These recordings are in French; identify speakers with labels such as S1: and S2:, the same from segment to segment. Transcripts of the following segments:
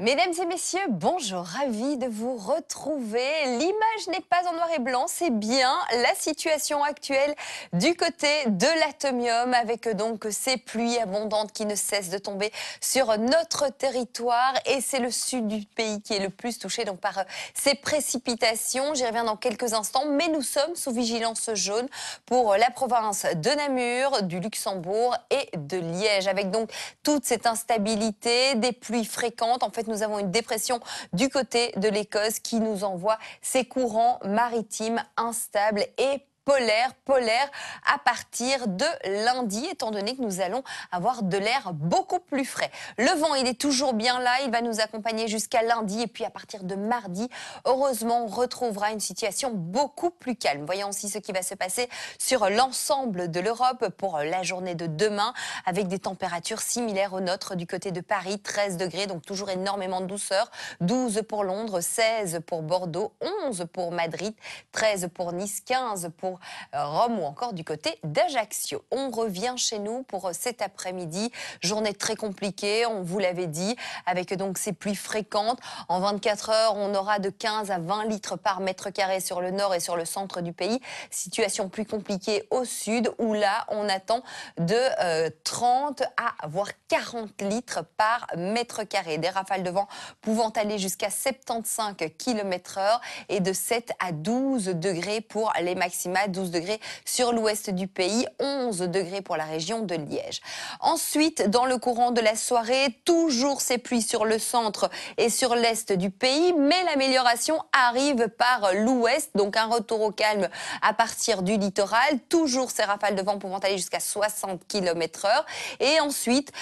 S1: Mesdames et messieurs, bonjour, ravi de vous retrouver. L'image n'est pas en noir et blanc, c'est bien la situation actuelle du côté de l'atomium avec donc ces pluies abondantes qui ne cessent de tomber sur notre territoire et c'est le sud du pays qui est le plus touché donc par euh, ces précipitations. J'y reviens dans quelques instants, mais nous sommes sous vigilance jaune pour la province de Namur, du Luxembourg et de Liège avec donc toute cette instabilité, des pluies fréquentes. En fait, nous avons une dépression du côté de l'Écosse qui nous envoie ces courants maritimes instables et polaire, polaire à partir de lundi, étant donné que nous allons avoir de l'air beaucoup plus frais. Le vent, il est toujours bien là, il va nous accompagner jusqu'à lundi et puis à partir de mardi, heureusement, on retrouvera une situation beaucoup plus calme. Voyons aussi ce qui va se passer sur l'ensemble de l'Europe pour la journée de demain, avec des températures similaires aux nôtres du côté de Paris, 13 degrés, donc toujours énormément de douceur, 12 pour Londres, 16 pour Bordeaux, 11 pour Madrid, 13 pour Nice, 15 pour euh, Rome ou encore du côté d'Ajaccio. On revient chez nous pour euh, cet après-midi. Journée très compliquée, on vous l'avait dit, avec donc ces pluies fréquentes. En 24 heures, on aura de 15 à 20 litres par mètre carré sur le nord et sur le centre du pays. Situation plus compliquée au sud, où là, on attend de 30 euh, à voire 40 litres par mètre carré. Des rafales de vent pouvant aller jusqu'à 75 km/h et de 7 à 12 degrés pour les maximales 12 degrés sur l'ouest du pays, 11 degrés pour la région de Liège. Ensuite, dans le courant de la soirée, toujours ces pluies sur le centre et sur l'est du pays, mais l'amélioration arrive par l'ouest, donc un retour au calme à partir du littoral. Toujours ces rafales de vent pouvant aller jusqu'à 60 km h Et ensuite,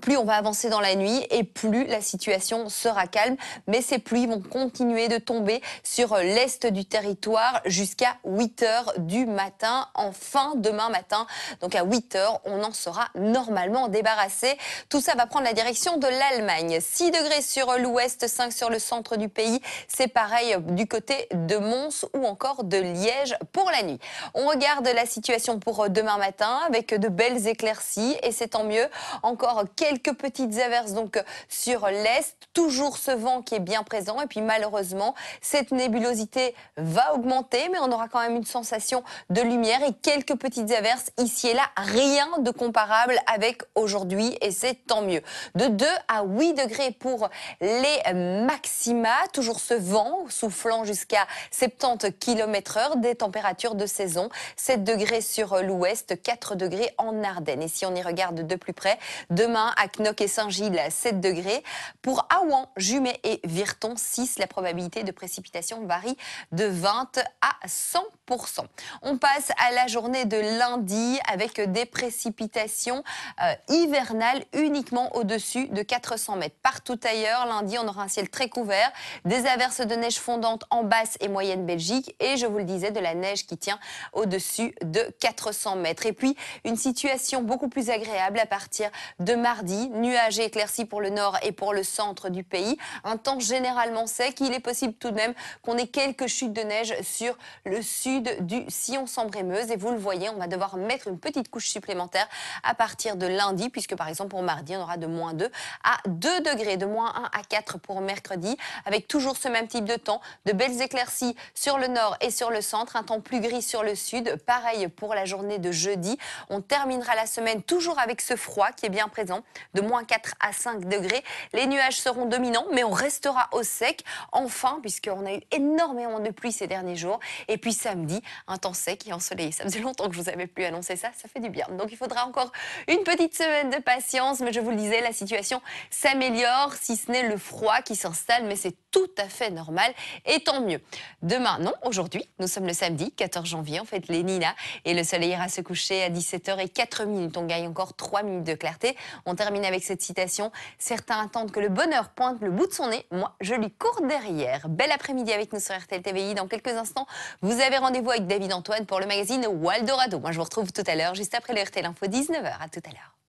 S1: plus on va avancer dans la nuit et plus la situation sera calme. Mais ces pluies vont continuer de tomber sur l'est du territoire jusqu'à 8 heures du matin, enfin demain matin. Donc à 8 heures, on en sera normalement débarrassé. Tout ça va prendre la direction de l'Allemagne. 6 degrés sur l'ouest, 5 sur le centre du pays. C'est pareil euh, du côté de Mons ou encore de Liège pour la nuit. On regarde la situation pour euh, demain matin avec de belles éclaircies et c'est tant mieux. Encore quelques petites averses donc euh, sur l'est, toujours ce vent qui est bien présent et puis malheureusement, cette nébulosité va augmenter mais on aura quand même une sensation de lumière et quelques petites averses ici et là. Rien de comparable avec aujourd'hui et c'est tant mieux. De 2 à 8 degrés pour les maxima. Toujours ce vent soufflant jusqu'à 70 km heure. Des températures de saison. 7 degrés sur l'ouest, 4 degrés en Ardennes. Et si on y regarde de plus près, demain à Knock et Saint-Gilles, 7 degrés. Pour Aouan, Jumet et Virton, 6. La probabilité de précipitation varie de 20 à 100 on passe à la journée de lundi avec des précipitations euh, hivernales uniquement au-dessus de 400 mètres. Partout ailleurs, lundi, on aura un ciel très couvert, des averses de neige fondante en basse et moyenne Belgique et, je vous le disais, de la neige qui tient au-dessus de 400 mètres. Et puis, une situation beaucoup plus agréable à partir de mardi. Nuages et pour le nord et pour le centre du pays. Un temps généralement sec. Il est possible tout de même qu'on ait quelques chutes de neige sur le sud du du sillon Sambre-et-Meuse. Et vous le voyez, on va devoir mettre une petite couche supplémentaire à partir de lundi, puisque par exemple pour mardi, on aura de moins 2 à 2 degrés, de moins 1 à 4 pour mercredi, avec toujours ce même type de temps, de belles éclaircies sur le nord et sur le centre, un temps plus gris sur le sud. Pareil pour la journée de jeudi. On terminera la semaine toujours avec ce froid qui est bien présent, de moins 4 à 5 degrés. Les nuages seront dominants, mais on restera au sec, enfin, puisque on a eu énormément de pluie ces derniers jours. Et puis samedi, un temps sec et ensoleillé. Ça faisait longtemps que je vous avais plus annoncé ça, ça fait du bien. Donc il faudra encore une petite semaine de patience, mais je vous le disais, la situation s'améliore, si ce n'est le froid qui s'installe, mais c'est tout à fait normal et tant mieux. Demain, non, aujourd'hui, nous sommes le samedi 14 janvier, en fait, les Nina et le soleil ira se coucher à 17h04 minutes. On gagne encore 3 minutes de clarté. On termine avec cette citation. Certains attendent que le bonheur pointe le bout de son nez. Moi, je lui cours derrière. Bel après-midi avec nous sur RTL TVI. Dans quelques instants, vous avez rendez-vous avec David Antoine pour le magazine Waldorado. Moi, je vous retrouve tout à l'heure, juste après le RTL Info 19h. À tout à l'heure.